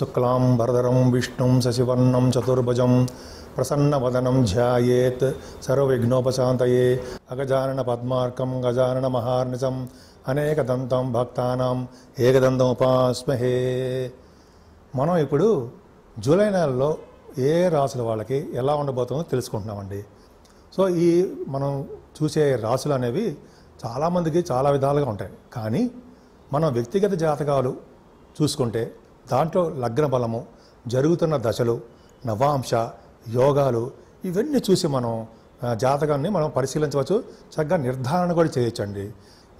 శుక్లాం విష్ణుం శశివర్ణం शुक्लाम्बरधरं ప్రసన్నవదనం शशिवर्णं సర్వవిఘ్నోపశాంతయే प्रसन्नवदनं పద్మార్కం सर्वविघ्नोपशान्तये మహార్నిజం అనేక దంతం భక్తానం ఏకదంతం ఉపాస్మహే మనం ఇప్పుడు జూలై నెలలో ఏ రాసుల వాళ్ళకి ఎలా ఉండబోతుందో తెలుసుకుంటున్నామండి సో ఈ మనం చూసే రాసులు అనేవి చాలామందికి చాలా విధాలుగా ఉంటాయి కానీ మనం వ్యక్తిగత జాతకాలు చూసుకుంటే దాంట్లో లగ్న బలము జరుగుతున్న దశలు నవాంశ యోగాలు ఇవన్నీ చూసి మనం జాతకాన్ని మనం పరిశీలించవచ్చు చక్కగా నిర్ధారణ కూడా చేయొచ్చండి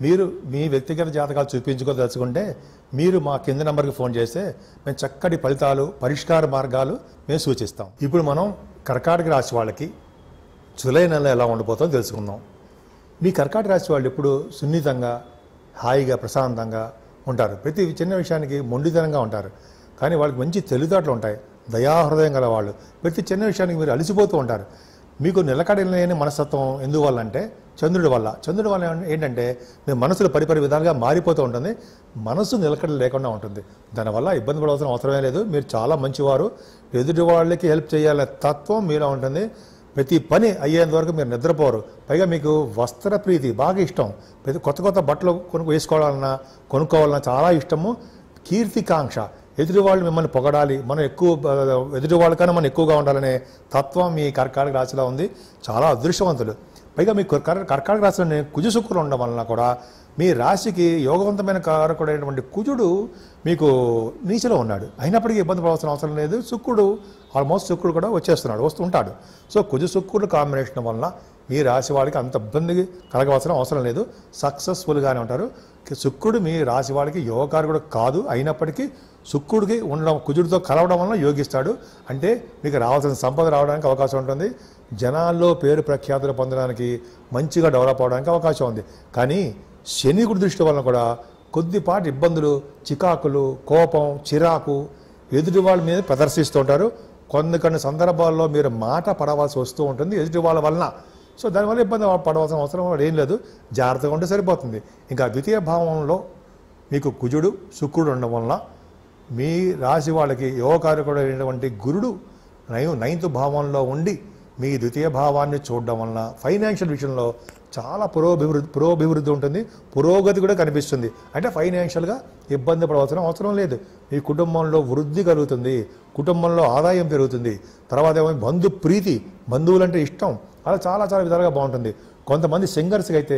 మీరు మీ వ్యక్తిగత జాతకాలు చూపించుకోదలుచుకుంటే మీరు మా కింద నెంబర్కి ఫోన్ చేస్తే మేము చక్కటి ఫలితాలు పరిష్కార మార్గాలు మేము సూచిస్తాం ఇప్పుడు మనం కర్కాటక రాశి వాళ్ళకి జులై నెల ఎలా ఉండిపోతుందో తెలుసుకుందాం మీ కర్కాటక రాశి వాళ్ళు ఇప్పుడు సున్నితంగా హాయిగా ప్రశాంతంగా ఉంటారు ప్రతి చిన్న విషయానికి మొండితనంగా ఉంటారు కానీ వాళ్ళకి మంచి తెలివితేటలు ఉంటాయి దయాహృదయం గల వాళ్ళు ప్రతి చిన్న విషయానికి మీరు అలసిపోతూ ఉంటారు మీకు నిలకడలేని మనస్తత్వం ఎందువల్ల అంటే చంద్రుడి వల్ల చంద్రుడి వల్ల ఏంటంటే మీ మనసులు పరిపరి విధాలుగా మారిపోతూ ఉంటుంది మనసు నిలకడ లేకుండా ఉంటుంది దానివల్ల ఇబ్బంది పడవలసిన అవసరమే లేదు మీరు చాలా మంచివారు ఎదుటి వాళ్ళకి హెల్ప్ చేయాలనే తత్వం మీలో ఉంటుంది ప్రతి పని అయ్యేంత వరకు మీరు నిద్రపోరు పైగా మీకు వస్త్ర ప్రీతి బాగా ఇష్టం ప్రతి కొత్త కొత్త బట్టలు కొనుక్కు వేసుకోవాలన్నా కొనుక్కోవాలన్నా చాలా ఇష్టము కీర్తికాంక్ష ఎదుటివాళ్ళు మిమ్మల్ని పొగడాలి మనం ఎక్కువ ఎదుటి కన్నా మనం ఎక్కువగా ఉండాలనే తత్వం మీ కర్కాటక రాశిలో ఉంది చాలా అదృష్టవంతులు పైగా మీ కర్కాటక రాశిలోని కుజు శుక్రులు ఉండడం వలన కూడా మీ రాశికి యోగవంతమైన కారకుడైనటువంటి కుజుడు మీకు నీచలో ఉన్నాడు అయినప్పటికీ ఇబ్బంది పడవలసిన అవసరం లేదు శుక్రుడు ఆల్మోస్ట్ శుక్రుడు కూడా వచ్చేస్తున్నాడు వస్తుంటాడు సో కుజ శుక్రుడు కాంబినేషన్ వలన ఈ రాశి వాడికి అంత ఇబ్బంది కలగవలసిన అవసరం లేదు సక్సెస్ఫుల్గానే ఉంటారు శుక్రుడు మీ రాశి వాడికి యోగకారుడు కాదు అయినప్పటికీ శుక్రుడికి ఉండడం కుజుడితో కలవడం వలన యోగిస్తాడు అంటే మీకు రావాల్సిన సంపద రావడానికి అవకాశం ఉంటుంది జనాల్లో పేరు ప్రఖ్యాతులు పొందడానికి మంచిగా డెవలప్ అవడానికి అవకాశం ఉంది కానీ శని గుడి దృష్టి వలన కూడా కొద్దిపాటి ఇబ్బందులు చికాకులు కోపం చిరాకు ఎదుటి వాళ్ళ మీద ప్రదర్శిస్తూ ఉంటారు కొన్ని కొన్ని సందర్భాల్లో మీరు మాట పడవలసి వస్తూ ఉంటుంది ఎదుటి వాళ్ళ వలన సో దానివల్ల ఇబ్బంది పడవలసిన అవసరం ఏం లేదు జాగ్రత్తగా ఉంటే సరిపోతుంది ఇంకా ద్వితీయ భావంలో మీకు కుజుడు శుక్రుడు ఉండడం వలన మీ రాశి వాళ్ళకి యోగకారకుడు అయినటువంటి గురుడు నైన్త్ భావంలో ఉండి మీ ద్వితీయ భావాన్ని చూడడం వలన ఫైనాన్షియల్ విషయంలో చాలా పురోభివృద్ధి పురోభివృద్ధి ఉంటుంది పురోగతి కూడా కనిపిస్తుంది అంటే ఫైనాన్షియల్గా ఇబ్బంది పడవలసిన అవసరం లేదు మీ కుటుంబంలో వృద్ధి కలుగుతుంది కుటుంబంలో ఆదాయం పెరుగుతుంది తర్వాత ఏమో బంధు ప్రీతి బంధువులంటే ఇష్టం అలా చాలా చాలా విధాలుగా బాగుంటుంది కొంతమంది సింగర్స్కి అయితే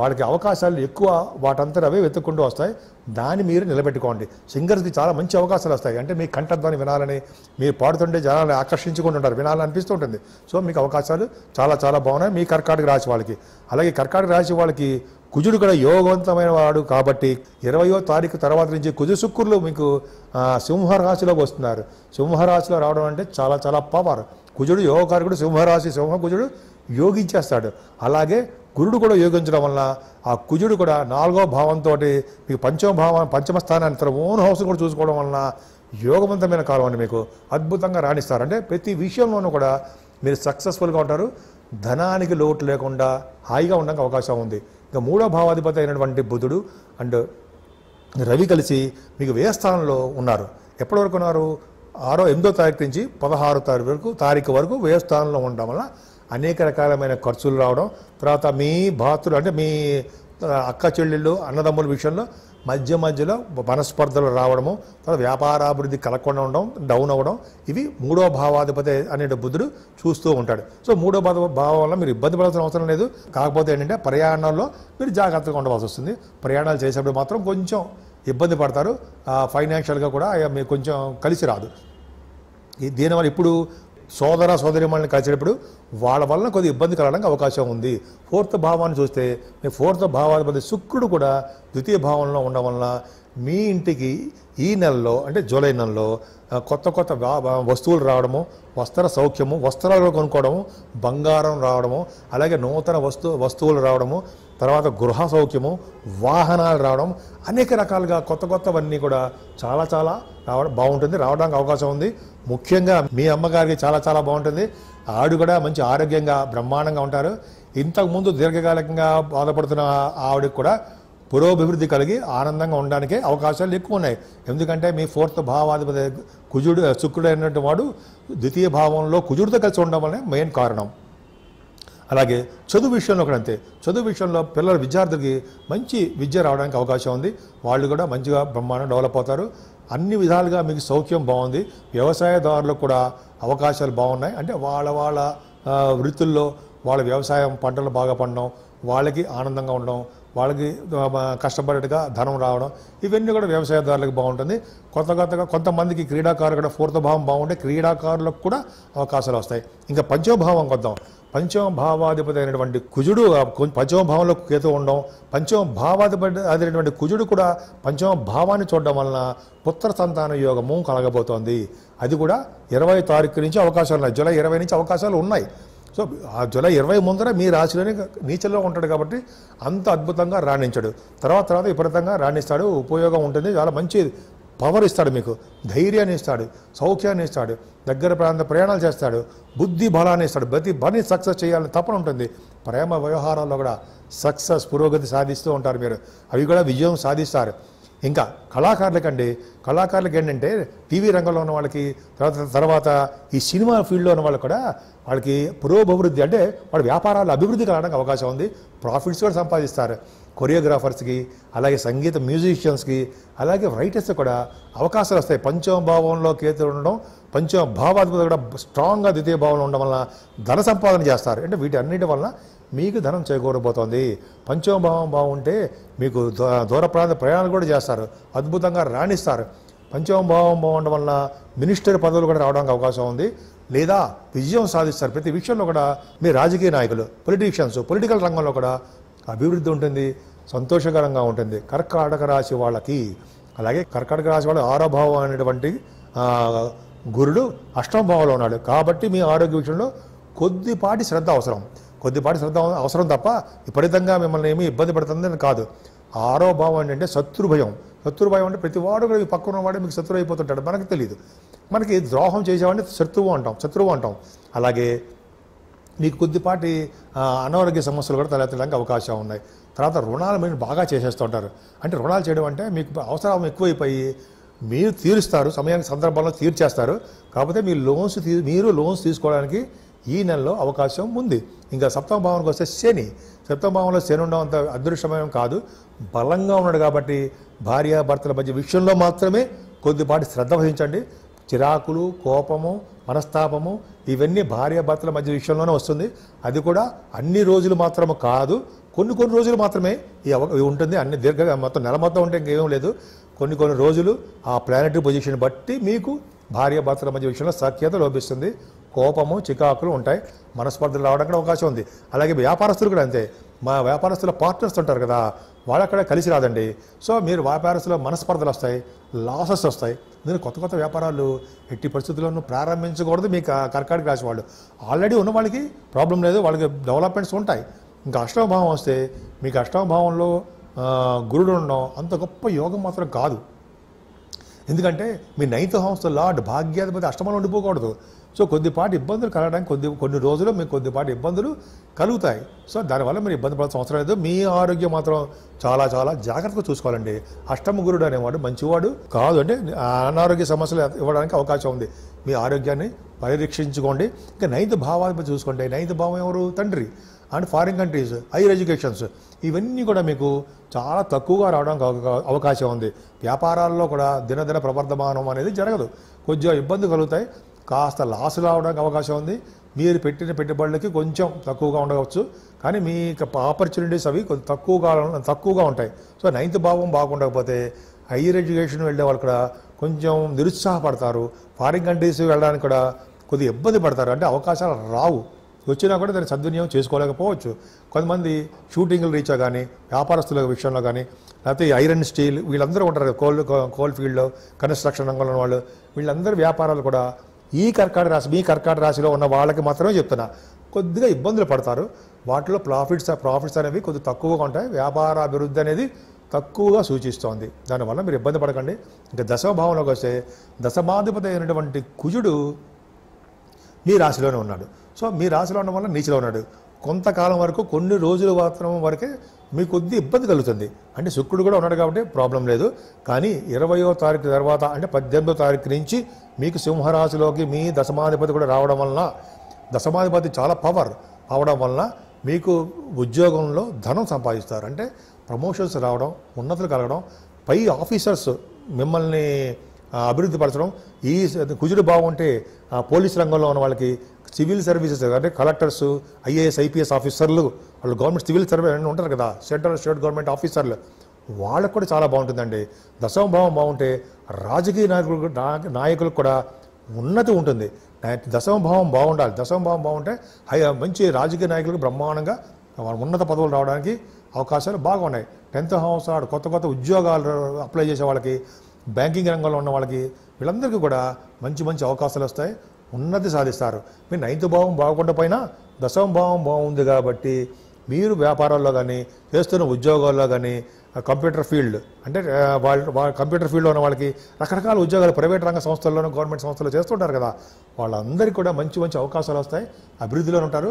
వాళ్ళకి అవకాశాలు ఎక్కువ వాటంతా అవే వెతుక్కుంటూ వస్తాయి దాన్ని మీరు నిలబెట్టుకోండి సింగర్స్కి చాలా మంచి అవకాశాలు వస్తాయి అంటే మీ కంఠధ్వని వినాలని మీరు పాడుతుంటే జనాలను ఆకర్షించుకుంటూ ఉంటారు వినాలని అనిపిస్తూ ఉంటుంది సో మీకు అవకాశాలు చాలా చాలా బాగున్నాయి మీ కర్కాటక రాశి వాళ్ళకి అలాగే కర్కాటక రాశి వాళ్ళకి కుజుడు కూడా యోగవంతమైన వాడు కాబట్టి ఇరవయో తారీఖు తర్వాత నుంచి కుజు శుక్రులు మీకు సింహరాశిలోకి వస్తున్నారు సింహరాశిలో రావడం అంటే చాలా చాలా పవర్ కుజుడు యోగకారకుడు సింహరాశి సింహ కుజుడు యోగించేస్తాడు అలాగే గురుడు కూడా యోగించడం వలన ఆ కుజుడు కూడా నాలుగో భావంతో మీకు పంచమ భావం పంచమ స్థానాన్ని తన ఓన్ హౌస్ కూడా చూసుకోవడం వలన యోగవంతమైన కాలం అండి మీకు అద్భుతంగా రాణిస్తారు అంటే ప్రతి విషయంలోనూ కూడా మీరు సక్సెస్ఫుల్గా ఉంటారు ధనానికి లోటు లేకుండా హాయిగా ఉండడానికి అవకాశం ఉంది ఇంకా మూడో భావాధిపతి అయినటువంటి బుధుడు అండ్ రవి కలిసి మీకు వే స్థానంలో ఉన్నారు ఎప్పటివరకు ఉన్నారు ఆరో ఎనిమిదో తారీఖు నుంచి పదహారో తారీఖు వరకు తారీఖు వరకు వేయ స్థానంలో ఉండడం వల్ల అనేక రకాలమైన ఖర్చులు రావడం తర్వాత మీ భాతులు అంటే మీ అక్క చెల్లెళ్ళు అన్నదమ్ముల విషయంలో మధ్య మధ్యలో మనస్పర్ధలు రావడము తర్వాత వ్యాపారాభివృద్ధి కలగకుండా ఉండడం డౌన్ అవ్వడం ఇవి మూడో భావాధిపతి అనే బుద్ధుడు చూస్తూ ఉంటాడు సో మూడో భావం వల్ల మీరు ఇబ్బంది పడాల్సిన అవసరం లేదు కాకపోతే ఏంటంటే ప్రయాణంలో మీరు జాగ్రత్తగా ఉండవలసి వస్తుంది ప్రయాణాలు చేసేప్పుడు మాత్రం కొంచెం ఇబ్బంది పడతారు ఫైనాన్షియల్గా కూడా మీకు కొంచెం కలిసి రాదు దీనివల్ల ఇప్పుడు సోదర సోదరిమణులను కలిసేటప్పుడు వాళ్ళ వలన కొద్దిగా ఇబ్బంది కలగడానికి అవకాశం ఉంది ఫోర్త్ భావాన్ని చూస్తే మీ ఫోర్త్ భావాధిపతి శుక్రుడు కూడా ద్వితీయ భావంలో ఉండడం వలన మీ ఇంటికి ఈ నెలలో అంటే జూలై నెలలో కొత్త కొత్త వస్తువులు రావడము వస్త్ర సౌఖ్యము వస్త్రాలు కొనుక్కోవడము బంగారం రావడము అలాగే నూతన వస్తు వస్తువులు రావడము తర్వాత గృహ సౌఖ్యము వాహనాలు రావడం అనేక రకాలుగా కొత్త కొత్తవన్నీ కూడా చాలా చాలా రావడం బాగుంటుంది రావడానికి అవకాశం ఉంది ముఖ్యంగా మీ అమ్మగారికి చాలా చాలా బాగుంటుంది ఆవిడ కూడా మంచి ఆరోగ్యంగా బ్రహ్మాండంగా ఉంటారు ఇంతకుముందు దీర్ఘకాలికంగా బాధపడుతున్న ఆవిడకి కూడా పురోభివృద్ధి కలిగి ఆనందంగా ఉండడానికే అవకాశాలు ఎక్కువ ఉన్నాయి ఎందుకంటే మీ ఫోర్త్ భావాధిపతి కుజుడు శుక్రుడు అయినటువంటి వాడు ద్వితీయ భావంలో కుజుడితో కలిసి ఉండడం వల్లనే మెయిన్ కారణం అలాగే చదువు విషయంలో కూడా అంతే చదువు విషయంలో పిల్లల విద్యార్థులకి మంచి విద్య రావడానికి అవకాశం ఉంది వాళ్ళు కూడా మంచిగా బ్రహ్మాండం డెవలప్ అవుతారు అన్ని విధాలుగా మీకు సౌఖ్యం బాగుంది వ్యవసాయదారులకు కూడా అవకాశాలు బాగున్నాయి అంటే వాళ్ళ వాళ్ళ వృత్తుల్లో వాళ్ళ వ్యవసాయం పంటలు బాగా పండడం వాళ్ళకి ఆనందంగా ఉండడం వాళ్ళకి కష్టపడేట్టుగా ధనం రావడం ఇవన్నీ కూడా వ్యవసాయదారులకు బాగుంటుంది కొత్త కొత్తగా కొంతమందికి క్రీడాకారులు కూడా పూర్తభావం బాగుంటే క్రీడాకారులకు కూడా అవకాశాలు వస్తాయి ఇంకా పంచమభావం కొద్దాం పంచమభావాధిపతి భావాధిపతి అయినటువంటి కుజుడు పంచమభావంలో కేతు ఉండడం పంచమభావాధిపతి భావాధిపతి అదినటువంటి కుజుడు కూడా పంచమభావాన్ని భావాన్ని చూడడం వలన పుత్ర సంతాన యోగము కలగబోతోంది అది కూడా ఇరవై తారీఖు నుంచి అవకాశాలు ఉన్నాయి జూలై ఇరవై నుంచి అవకాశాలు ఉన్నాయి సో ఆ జూలై ఇరవై ముందర మీ రాశిలోనే నీచల్లో ఉంటాడు కాబట్టి అంత అద్భుతంగా రాణించాడు తర్వాత తర్వాత విపరీతంగా రాణిస్తాడు ఉపయోగం ఉంటుంది చాలా మంచి పవర్ ఇస్తాడు మీకు ధైర్యాన్ని ఇస్తాడు సౌఖ్యాన్ని ఇస్తాడు దగ్గర ప్రాంత ప్రయాణాలు చేస్తాడు బుద్ధి బలాన్ని ఇస్తాడు ప్రతి బని సక్సెస్ చేయాలని తప్పన ఉంటుంది ప్రేమ వ్యవహారాల్లో కూడా సక్సెస్ పురోగతి సాధిస్తూ ఉంటారు మీరు అవి కూడా విజయం సాధిస్తారు ఇంకా కళాకారులకండి కళాకారులకి ఏంటంటే టీవీ రంగంలో ఉన్న వాళ్ళకి తర్వాత తర్వాత ఈ సినిమా ఫీల్డ్లో ఉన్న వాళ్ళు కూడా వాళ్ళకి పురోభివృద్ధి అంటే వాళ్ళ వ్యాపారాలు అభివృద్ధి కలగడానికి అవకాశం ఉంది ప్రాఫిట్స్ కూడా సంపాదిస్తారు కొరియోగ్రాఫర్స్కి అలాగే సంగీత మ్యూజిషియన్స్కి అలాగే రైటర్స్ కూడా అవకాశాలు వస్తాయి పంచమ భావంలో కేతులు ఉండడం పంచమ భావాధిపతి కూడా స్ట్రాంగ్గా ద్వితీయ భావంలో ఉండడం వలన ధన సంపాదన చేస్తారు అంటే వీటి అన్నిటి వలన మీకు ధనం చేకూరబోతోంది పంచమభావం బాగుంటే మీకు దూర ప్రాంత ప్రయాణాలు కూడా చేస్తారు అద్భుతంగా రాణిస్తారు పంచమభావం బాగుండడం వల్ల మినిస్టర్ పదవులు కూడా రావడానికి అవకాశం ఉంది లేదా విజయం సాధిస్తారు ప్రతి విషయంలో కూడా మీ రాజకీయ నాయకులు పొలిటీషియన్స్ పొలిటికల్ రంగంలో కూడా అభివృద్ధి ఉంటుంది సంతోషకరంగా ఉంటుంది కర్కాటక రాశి వాళ్ళకి అలాగే కర్కాటక రాశి వాళ్ళ ఆరోభావం అనేటువంటి గురుడు అష్టమభావంలో ఉన్నాడు కాబట్టి మీ ఆరోగ్య విషయంలో కొద్దిపాటి శ్రద్ధ అవసరం కొద్దిపాటి శ్రద్ధ అవసరం తప్ప విపరీతంగా మిమ్మల్ని ఏమీ ఇబ్బంది పడుతుంది అని కాదు ఆరో భావం ఏంటంటే శత్రు భయం శత్రు భయం అంటే ప్రతి వాడు కూడా పక్కన వాడే మీకు శత్రువు అయిపోతుంటాడు మనకు తెలియదు మనకి ద్రోహం చేసేవాడిని శత్రువు అంటాం శత్రువు అంటాం అలాగే నీకు కొద్దిపాటి అనారోగ్య సమస్యలు కూడా తలెత్తడానికి అవకాశం ఉన్నాయి తర్వాత రుణాలు మీరు బాగా చేసేస్తుంటారు అంటే రుణాలు చేయడం అంటే మీకు అవసరం ఎక్కువైపోయి మీరు తీరుస్తారు సమయానికి సందర్భంలో తీర్చేస్తారు కాకపోతే మీ లోన్స్ తీ మీరు లోన్స్ తీసుకోవడానికి ఈ నెలలో అవకాశం ఉంది ఇంకా సప్తమ భావనకు వస్తే శని సప్తమ భావంలో శని ఉండడం అంత అదృష్టమయం కాదు బలంగా ఉన్నాడు కాబట్టి భార్య భర్తల మధ్య విషయంలో మాత్రమే కొద్దిపాటి శ్రద్ధ వహించండి చిరాకులు కోపము మనస్తాపము ఇవన్నీ భార్య భర్తల మధ్య విషయంలోనే వస్తుంది అది కూడా అన్ని రోజులు మాత్రము కాదు కొన్ని కొన్ని రోజులు మాత్రమే ఈ ఉంటుంది అన్ని దీర్ఘ మొత్తం నెల మొత్తం ఉంటే ఇంకేం లేదు కొన్ని కొన్ని రోజులు ఆ ప్లానటరీ పొజిషన్ బట్టి మీకు భర్తల మధ్య విషయంలో సఖ్యత లోపిస్తుంది కోపము చికాకులు ఉంటాయి మనస్పర్ధలు రావడానికి అవకాశం ఉంది అలాగే వ్యాపారస్తులు కూడా అంతే మా వ్యాపారస్తుల పార్ట్నర్స్ ఉంటారు కదా వాళ్ళు అక్కడ కలిసి రాదండి సో మీరు వ్యాపారస్తుల మనస్పర్ధలు వస్తాయి లాసెస్ వస్తాయి మీరు కొత్త కొత్త వ్యాపారాలు ఎట్టి పరిస్థితుల్లోనూ ప్రారంభించకూడదు మీ కర్కాటక రాసి వాళ్ళు ఆల్రెడీ ఉన్న వాళ్ళకి ప్రాబ్లం లేదు వాళ్ళకి డెవలప్మెంట్స్ ఉంటాయి ఇంకా అష్టమభావం వస్తే మీకు అష్టమభావంలో గురుడు ఉండడం అంత గొప్ప యోగం మాత్రం కాదు ఎందుకంటే మీ నైన్త్ హౌస్ లార్డ్ భాగ్యాధిపతి అష్టమంలో ఉండిపోకూడదు సో కొద్దిపాటి ఇబ్బందులు కలగడానికి కొద్ది కొన్ని రోజులు మీకు కొద్దిపాటి ఇబ్బందులు కలుగుతాయి సో దానివల్ల మీరు ఇబ్బంది పడాల్సిన అవసరం లేదు మీ ఆరోగ్యం మాత్రం చాలా చాలా జాగ్రత్తగా చూసుకోవాలండి అష్టమ గురుడు అనేవాడు మంచివాడు కాదు అంటే అనారోగ్య సమస్యలు ఇవ్వడానికి అవకాశం ఉంది మీ ఆరోగ్యాన్ని పరిరక్షించుకోండి ఇంకా నైన్త్ భావాలపై చూసుకోండి నైన్త్ భావం ఎవరు తండ్రి and foreign countries higher educations ఇవన్నీ కూడా మీకు చాలా తక్కువగా రావడానికి అవకాశం ఉంది వ్యాపారాల్లో కూడా దినదిన ప్రవర్ధమానం అనేది జరగదు కొద్దిగా ఇబ్బంది కలుగుతాయి కాస్త లాసు రావడానికి అవకాశం ఉంది మీరు పెట్టిన పెట్టుబడులకి కొంచెం తక్కువగా ఉండవచ్చు కానీ మీ ఆపర్చునిటీస్ అవి కొంచెం తక్కువగా తక్కువగా ఉంటాయి సో నైన్త్ భావం బాగుండకపోతే హైయర్ ఎడ్యుకేషన్ వెళ్ళే వాళ్ళు కూడా కొంచెం నిరుత్సాహపడతారు ఫారిన్ కంట్రీస్ వెళ్ళడానికి కూడా కొద్దిగా ఇబ్బంది పడతారు అంటే అవకాశాలు రావు వచ్చినా కూడా దాన్ని సద్వినియోగం చేసుకోలేకపోవచ్చు కొంతమంది షూటింగ్లు రీచా కానీ వ్యాపారస్తుల విషయంలో కానీ లేకపోతే ఐరన్ స్టీల్ వీళ్ళందరూ ఉంటారు కోల్ కోల్ ఫీల్డ్లో కన్స్ట్రక్షన్ రంగంలో వాళ్ళు వీళ్ళందరూ వ్యాపారాలు కూడా ఈ కర్కాట రాశి మీ కర్కాట రాశిలో ఉన్న వాళ్ళకి మాత్రమే చెప్తున్నా కొద్దిగా ఇబ్బందులు పడతారు వాటిలో ప్రాఫిట్స్ ప్రాఫిట్స్ అనేవి కొద్దిగా తక్కువగా ఉంటాయి వ్యాపార అభివృద్ధి అనేది తక్కువగా సూచిస్తోంది దానివల్ల మీరు ఇబ్బంది పడకండి ఇంకా దశమభావంలోకి వస్తే దశమాధిపతి అయినటువంటి కుజుడు మీ రాశిలోనే ఉన్నాడు సో మీ రాశిలో ఉండడం వల్ల నీచిలో ఉన్నాడు కొంతకాలం వరకు కొన్ని రోజుల మాత్రం వరకే మీకు కొద్ది ఇబ్బంది కలుగుతుంది అంటే శుక్రుడు కూడా ఉన్నాడు కాబట్టి ప్రాబ్లం లేదు కానీ ఇరవయో తారీఖు తర్వాత అంటే పద్దెనిమిదో తారీఖు నుంచి మీకు సింహరాశిలోకి మీ దశమాధిపతి కూడా రావడం వలన దశమాధిపతి చాలా పవర్ అవడం వలన మీకు ఉద్యోగంలో ధనం సంపాదిస్తారు అంటే ప్రమోషన్స్ రావడం ఉన్నతులు కలగడం పై ఆఫీసర్స్ మిమ్మల్ని అభివృద్ధి పరచడం ఈ కుజుడు బాగుంటే పోలీస్ రంగంలో ఉన్న వాళ్ళకి సివిల్ సర్వీసెస్ అంటే కలెక్టర్స్ ఐఏఎస్ ఐపీఎస్ ఆఫీసర్లు వాళ్ళు గవర్నమెంట్ సివిల్ సర్వీస్ ఉంటారు కదా సెంట్రల్ స్టేట్ గవర్నమెంట్ ఆఫీసర్లు వాళ్ళకు కూడా చాలా బాగుంటుందండి దశమభావం బాగుంటే రాజకీయ నాయకులు నాయకులకు కూడా ఉన్నతి ఉంటుంది దశమభావం బాగుండాలి దశమభావం బాగుంటే మంచి రాజకీయ నాయకులకు బ్రహ్మాండంగా ఉన్నత పదవులు రావడానికి అవకాశాలు బాగా ఉన్నాయి టెన్త్ హౌస్ ఆడు కొత్త కొత్త ఉద్యోగాలు అప్లై చేసే వాళ్ళకి బ్యాంకింగ్ రంగంలో ఉన్న వాళ్ళకి వీళ్ళందరికీ కూడా మంచి మంచి అవకాశాలు వస్తాయి ఉన్నతి సాధిస్తారు మీ నైన్త్ భావం బాగుండా పోయినా దశమ భావం బాగుంది కాబట్టి మీరు వ్యాపారాల్లో కానీ చేస్తున్న ఉద్యోగాల్లో కానీ కంప్యూటర్ ఫీల్డ్ అంటే వాళ్ళు కంప్యూటర్ ఫీల్డ్లో ఉన్న వాళ్ళకి రకరకాల ఉద్యోగాలు ప్రైవేట్ రంగ సంస్థల్లోనూ గవర్నమెంట్ సంస్థల్లో చేస్తుంటారు కదా వాళ్ళందరికీ కూడా మంచి మంచి అవకాశాలు వస్తాయి అభివృద్ధిలో ఉంటారు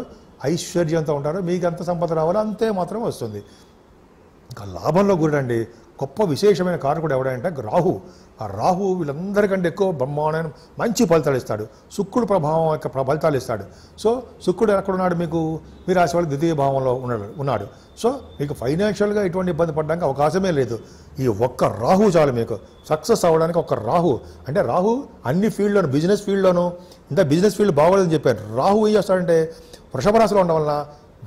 ఐశ్వర్యంతో ఉంటారు మీకు ఎంత సంపద రావాలో అంతే మాత్రమే వస్తుంది ఇంకా లాభంలో గురండి గొప్ప విశేషమైన కూడా ఎవడంటే రాహు ఆ రాహు వీళ్ళందరికంటే ఎక్కువ బ్రహ్మాండమైన మంచి ఫలితాలు ఇస్తాడు శుక్రుడు ప్రభావం యొక్క ఫలితాలు ఇస్తాడు సో శుక్రుడు ఎక్కడున్నాడు మీకు మీ రాశి వాళ్ళు ద్వితీయ భావంలో ఉన్నాడు ఉన్నాడు సో మీకు ఫైనాన్షియల్గా ఎటువంటి ఇబ్బంది పడడానికి అవకాశమే లేదు ఈ ఒక్క రాహు చాలు మీకు సక్సెస్ అవ్వడానికి ఒక రాహు అంటే రాహు అన్ని ఫీల్డ్లోను బిజినెస్ ఫీల్డ్లోను ఇంత బిజినెస్ ఫీల్డ్ బాగోలేదని చెప్పారు రాహు ఏం చేస్తాడంటే వృషభ రాశిలో ఉండడం వల్ల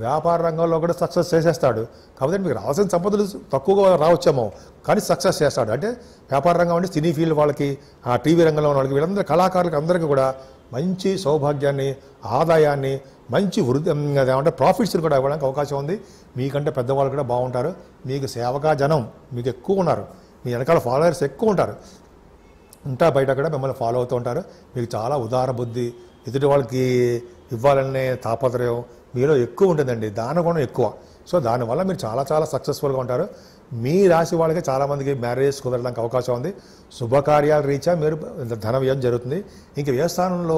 వ్యాపార రంగంలో కూడా సక్సెస్ చేసేస్తాడు కాబట్టి మీకు రావాల్సిన సంపదలు తక్కువగా రావచ్చేమో కానీ సక్సెస్ చేస్తాడు అంటే వ్యాపార రంగం అంటే సినీ ఫీల్డ్ వాళ్ళకి ఆ టీవీ రంగంలో ఉన్న వాళ్ళకి వీళ్ళందరూ కళాకారులకు అందరికీ కూడా మంచి సౌభాగ్యాన్ని ఆదాయాన్ని మంచి వృద్ధి ఏమంటే ప్రాఫిట్స్ కూడా ఇవ్వడానికి అవకాశం ఉంది మీకంటే పెద్దవాళ్ళు కూడా బాగుంటారు మీకు సేవకా జనం మీకు ఎక్కువ ఉన్నారు మీ వెనకాల ఫాలోవర్స్ ఎక్కువ ఉంటారు ఉంటా బయట కూడా మిమ్మల్ని ఫాలో అవుతూ ఉంటారు మీకు చాలా ఉదార బుద్ధి ఎదుటి వాళ్ళకి ఇవ్వాలనే తాపత్రయం మీలో ఎక్కువ ఉంటుందండి దాన గుణం ఎక్కువ సో దానివల్ల మీరు చాలా చాలా సక్సెస్ఫుల్గా ఉంటారు మీ రాశి వాళ్ళకి చాలామందికి మ్యారేజ్ కుదరడానికి అవకాశం ఉంది శుభకార్యాల రీత్యా మీరు ధన వ్యయం జరుగుతుంది ఇంక వ్యవస్థానంలో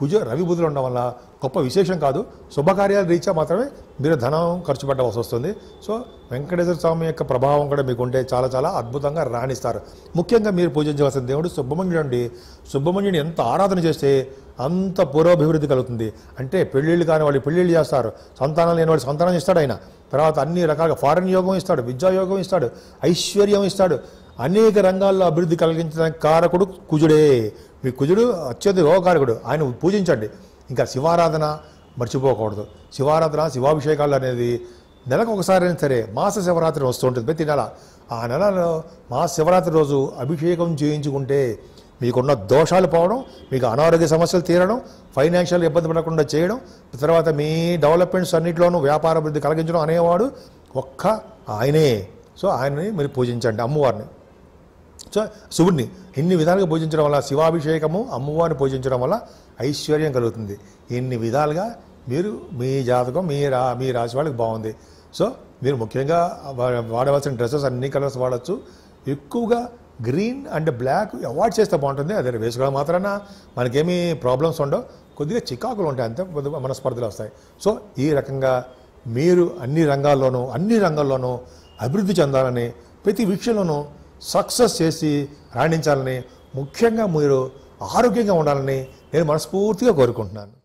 కుజ రవి బుధులు ఉండడం వల్ల గొప్ప విశేషం కాదు శుభకార్యాల రీచా మాత్రమే మీరు ధనం ఖర్చు పెట్టవలసి వస్తుంది సో వెంకటేశ్వర స్వామి యొక్క ప్రభావం కూడా మీకు ఉంటే చాలా చాలా అద్భుతంగా రాణిస్తారు ముఖ్యంగా మీరు పూజించవలసిన దేవుడు సుబ్బమణ్యుడు అండి సుబ్రహ్మణ్యుని ఎంత ఆరాధన చేస్తే అంత పూర్వాభివృద్ధి కలుగుతుంది అంటే పెళ్ళిళ్ళు కాని వాళ్ళు పెళ్ళిళ్ళు చేస్తారు సంతానం లేని వాళ్ళు సంతానం ఇస్తాడు ఆయన తర్వాత అన్ని రకాల ఫారెన్ యోగం ఇస్తాడు విద్యాయోగం ఇస్తాడు ఐశ్వర్యం ఇస్తాడు అనేక రంగాల్లో అభివృద్ధి కలిగించడానికి కారకుడు కుజుడే మీ కుజుడు అత్యంత రోగకారకుడు ఆయన పూజించండి ఇంకా శివారాధన మర్చిపోకూడదు శివారాధన శివాభిషేకాలు అనేది నెలకు ఒకసారి అయినా సరే మాస శివరాత్రి వస్తుంటుంది ప్రతి నెల ఆ నెలలో మాస శివరాత్రి రోజు అభిషేకం చేయించుకుంటే మీకున్న దోషాలు పోవడం మీకు అనారోగ్య సమస్యలు తీరడం ఫైనాన్షియల్ ఇబ్బంది పడకుండా చేయడం తర్వాత మీ డెవలప్మెంట్స్ అన్నింటిలోనూ వ్యాపార అభివృద్ధి కలిగించడం అనేవాడు ఒక్క ఆయనే సో ఆయనని మీరు పూజించండి అమ్మవారిని సో శివుడిని ఇన్ని విధాలుగా పూజించడం వల్ల శివాభిషేకము అమ్మవారిని పూజించడం వల్ల ఐశ్వర్యం కలుగుతుంది ఇన్ని విధాలుగా మీరు మీ జాతకం మీ రా మీ రాశి వాళ్ళకి బాగుంది సో మీరు ముఖ్యంగా వాడవలసిన డ్రెస్సెస్ అన్ని కలర్స్ వాడచ్చు ఎక్కువగా గ్రీన్ అండ్ బ్లాక్ అవాయిడ్ చేస్తే బాగుంటుంది అదే వేసుకోవడం మాత్రాన మనకేమీ ప్రాబ్లమ్స్ ఉండవు కొద్దిగా చికాకులు ఉంటాయి అంతే మనస్పర్ధలు వస్తాయి సో ఈ రకంగా మీరు అన్ని రంగాల్లోనూ అన్ని రంగాల్లోనూ అభివృద్ధి చెందాలని ప్రతి విషయంలోనూ సక్సెస్ చేసి రాణించాలని ముఖ్యంగా మీరు ఆరోగ్యంగా ఉండాలని నేను మనస్ఫూర్తిగా కోరుకుంటున్నాను